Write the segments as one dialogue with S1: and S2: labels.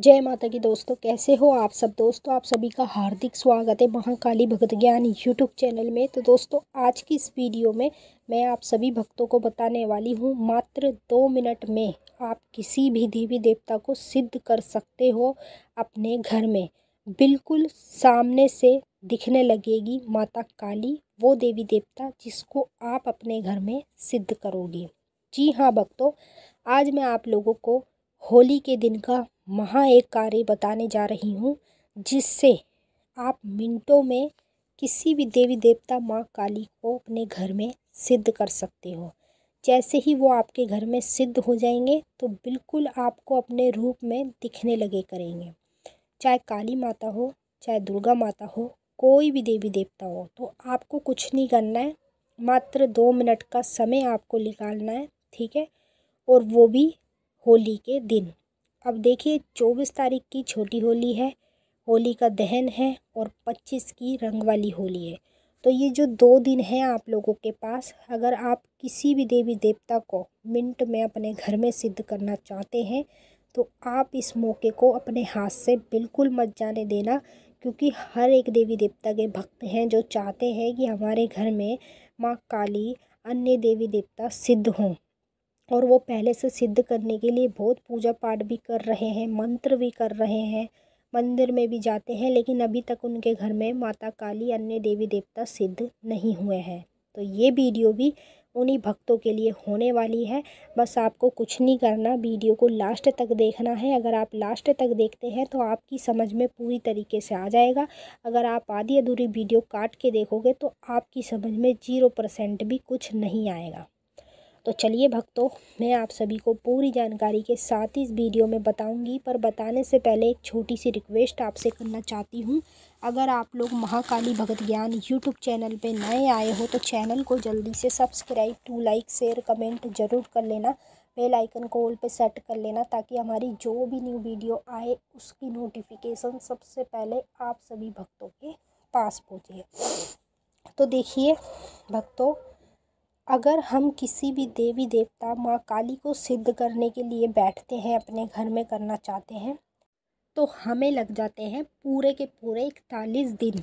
S1: जय माता की दोस्तों कैसे हो आप सब दोस्तों आप सभी का हार्दिक स्वागत है महाकाली भक्त ज्ञान यूट्यूब चैनल में तो दोस्तों आज की इस वीडियो में मैं आप सभी भक्तों को बताने वाली हूँ मात्र दो मिनट में आप किसी भी देवी देवता को सिद्ध कर सकते हो अपने घर में बिल्कुल सामने से दिखने लगेगी माता काली वो देवी देवता जिसको आप अपने घर में सिद्ध करोगे जी हाँ भक्तों आज मैं आप लोगों को होली के दिन का महा एक कार्य बताने जा रही हूँ जिससे आप मिनटों में किसी भी देवी देवता माँ काली को अपने घर में सिद्ध कर सकते हो जैसे ही वो आपके घर में सिद्ध हो जाएंगे तो बिल्कुल आपको अपने रूप में दिखने लगे करेंगे चाहे काली माता हो चाहे दुर्गा माता हो कोई भी देवी देवता हो तो आपको कुछ नहीं करना है मात्र दो मिनट का समय आपको निकालना है ठीक है और वो भी होली के दिन अब देखिए चौबीस तारीख की छोटी होली है होली का दहन है और पच्चीस की रंग वाली होली है तो ये जो दो दिन हैं आप लोगों के पास अगर आप किसी भी देवी देवता को मिनट में अपने घर में सिद्ध करना चाहते हैं तो आप इस मौके को अपने हाथ से बिल्कुल मत जाने देना क्योंकि हर एक देवी देवता के भक्त हैं जो चाहते हैं कि हमारे घर में माँ काली अन्य देवी देवता सिद्ध हों और वो पहले से सिद्ध करने के लिए बहुत पूजा पाठ भी कर रहे हैं मंत्र भी कर रहे हैं मंदिर में भी जाते हैं लेकिन अभी तक उनके घर में माता काली अन्य देवी देवता सिद्ध नहीं हुए हैं तो ये वीडियो भी उन्हीं भक्तों के लिए होने वाली है बस आपको कुछ नहीं करना वीडियो को लास्ट तक देखना है अगर आप लास्ट तक देखते हैं तो आपकी समझ में पूरी तरीके से आ जाएगा अगर आप आधी अधूरी वीडियो काट के देखोगे तो आपकी समझ में जीरो परसेंट भी कुछ नहीं आएगा तो चलिए भक्तों मैं आप सभी को पूरी जानकारी के साथ इस वीडियो में बताऊंगी पर बताने से पहले एक छोटी सी रिक्वेस्ट आपसे करना चाहती हूँ अगर आप लोग महाकाली भगत ज्ञान यूट्यूब चैनल पे नए आए हो तो चैनल को जल्दी से subscribe to like share comment जरूर कर लेना बेल आइकन को ऑल पे सेट कर लेना ताकि हमारी जो भी न्यू वीडियो आए उसकी नोटिफिकेशन सबसे पहले आप सभी भक्तों के पास पहुँचे तो देखिए भक्तों अगर हम किसी भी देवी देवता माँ काली को सिद्ध करने के लिए बैठते हैं अपने घर में करना चाहते हैं तो हमें लग जाते हैं पूरे के पूरे इकतालीस दिन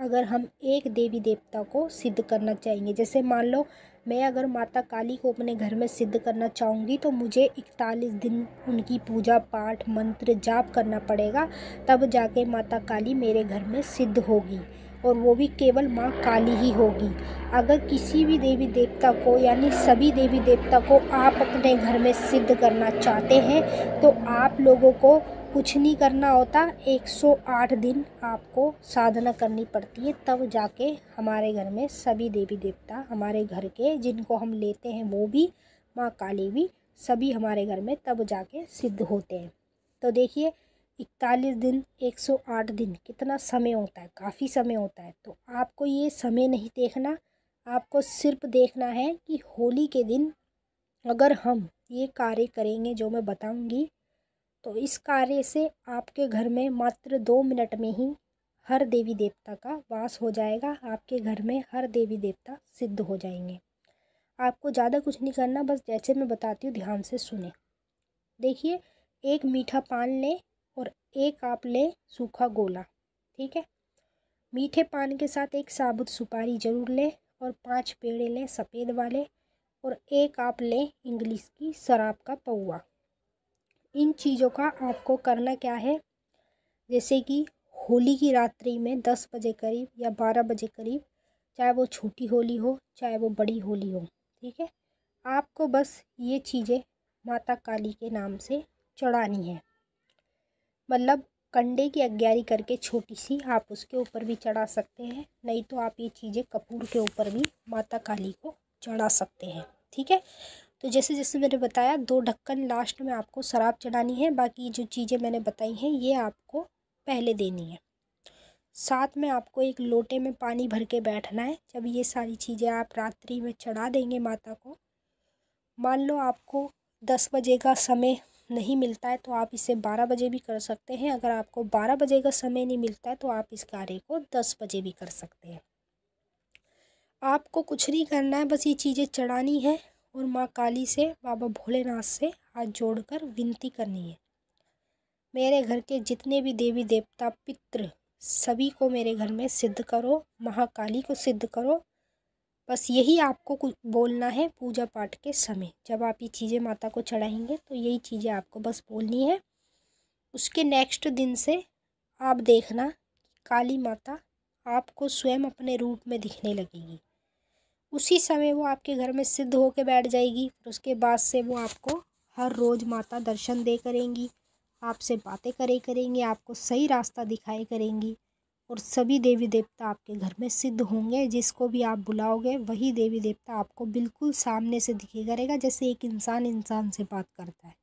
S1: अगर हम एक देवी देवता को सिद्ध करना चाहेंगे जैसे मान लो मैं अगर माता काली को अपने घर में सिद्ध करना चाहूँगी तो मुझे इकतालीस दिन उनकी पूजा पाठ मंत्र जाप करना पड़ेगा तब जाके माता काली मेरे घर में सिद्ध होगी और वो भी केवल माँ काली ही होगी अगर किसी भी देवी देवता को यानी सभी देवी देवता को आप अपने घर में सिद्ध करना चाहते हैं तो आप लोगों को कुछ नहीं करना होता 108 दिन आपको साधना करनी पड़ती है तब जाके हमारे घर में सभी देवी देवता हमारे घर के जिनको हम लेते हैं वो भी माँ काली भी सभी हमारे घर में तब जाके सिद्ध होते हैं तो देखिए इकतालीस दिन 108 दिन कितना समय होता है काफ़ी समय होता है तो आपको ये समय नहीं देखना आपको सिर्फ देखना है कि होली के दिन अगर हम ये कार्य करेंगे जो मैं बताऊंगी तो इस कार्य से आपके घर में मात्र दो मिनट में ही हर देवी देवता का वास हो जाएगा आपके घर में हर देवी देवता सिद्ध हो जाएंगे आपको ज़्यादा कुछ नहीं करना बस जैसे मैं बताती हूँ ध्यान से सुने देखिए एक मीठा पान लें और एक आप लें सूखा गोला ठीक है मीठे पान के साथ एक साबुत सुपारी ज़रूर लें और पांच पेड़े लें सफ़ेद वाले और एक आप लें इंग्लिश की शराब का पौआ इन चीज़ों का आपको करना क्या है जैसे कि होली की रात्रि में दस बजे करीब या बारह बजे करीब चाहे वो छोटी होली हो चाहे वो बड़ी होली हो ठीक है आपको बस ये चीज़ें माता काली के नाम से चढ़ानी है मतलब कंडे की अग्यारी करके छोटी सी आप उसके ऊपर भी चढ़ा सकते हैं नहीं तो आप ये चीज़ें कपूर के ऊपर भी माता काली को चढ़ा सकते हैं ठीक है तो जैसे जैसे मैंने बताया दो ढक्कन लास्ट में आपको शराब चढ़ानी है बाकी जो चीज़ें मैंने बताई हैं ये आपको पहले देनी है साथ में आपको एक लोटे में पानी भर के बैठना है जब ये सारी चीज़ें आप रात्रि में चढ़ा देंगे माता को मान लो आपको दस बजे का समय नहीं मिलता है तो आप इसे बारह बजे भी कर सकते हैं अगर आपको बारह बजे का समय नहीं मिलता है तो आप इस कार्य को दस बजे भी कर सकते हैं आपको कुछ नहीं करना है बस ये चीज़ें चढ़ानी है और माँ काली से बाबा भोलेनाथ से हाथ जोड़कर विनती करनी है मेरे घर के जितने भी देवी देवता पितृ सभी को मेरे घर में सिद्ध करो महाकाली को सिद्ध करो बस यही आपको कुछ बोलना है पूजा पाठ के समय जब आप ये चीज़ें माता को चढ़ाएंगे तो यही चीज़ें आपको बस बोलनी है उसके नेक्स्ट दिन से आप देखना काली माता आपको स्वयं अपने रूप में दिखने लगेगी उसी समय वो आपके घर में सिद्ध होकर बैठ जाएगी फिर उसके बाद से वो आपको हर रोज़ माता दर्शन दे करेंगी आपसे बातें करे करेंगी आपको सही रास्ता दिखाए करेंगी और सभी देवी देवता आपके घर में सिद्ध होंगे जिसको भी आप बुलाओगे वही देवी देवता आपको बिल्कुल सामने से दिखे करेगा जैसे एक इंसान इंसान से बात करता है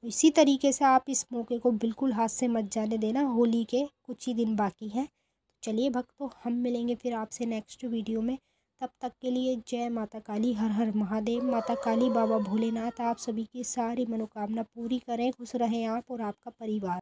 S1: तो इसी तरीके से आप इस मौके को बिल्कुल हाथ से मत जाने देना होली के कुछ ही दिन बाकी हैं तो चलिए भक्तों हम मिलेंगे फिर आपसे नेक्स्ट वीडियो में तब तक के लिए जय माता काली हर हर महादेव माता काली बाबा भोलेनाथ आप सभी की सारी मनोकामना पूरी करें खुश रहें आप और आपका परिवार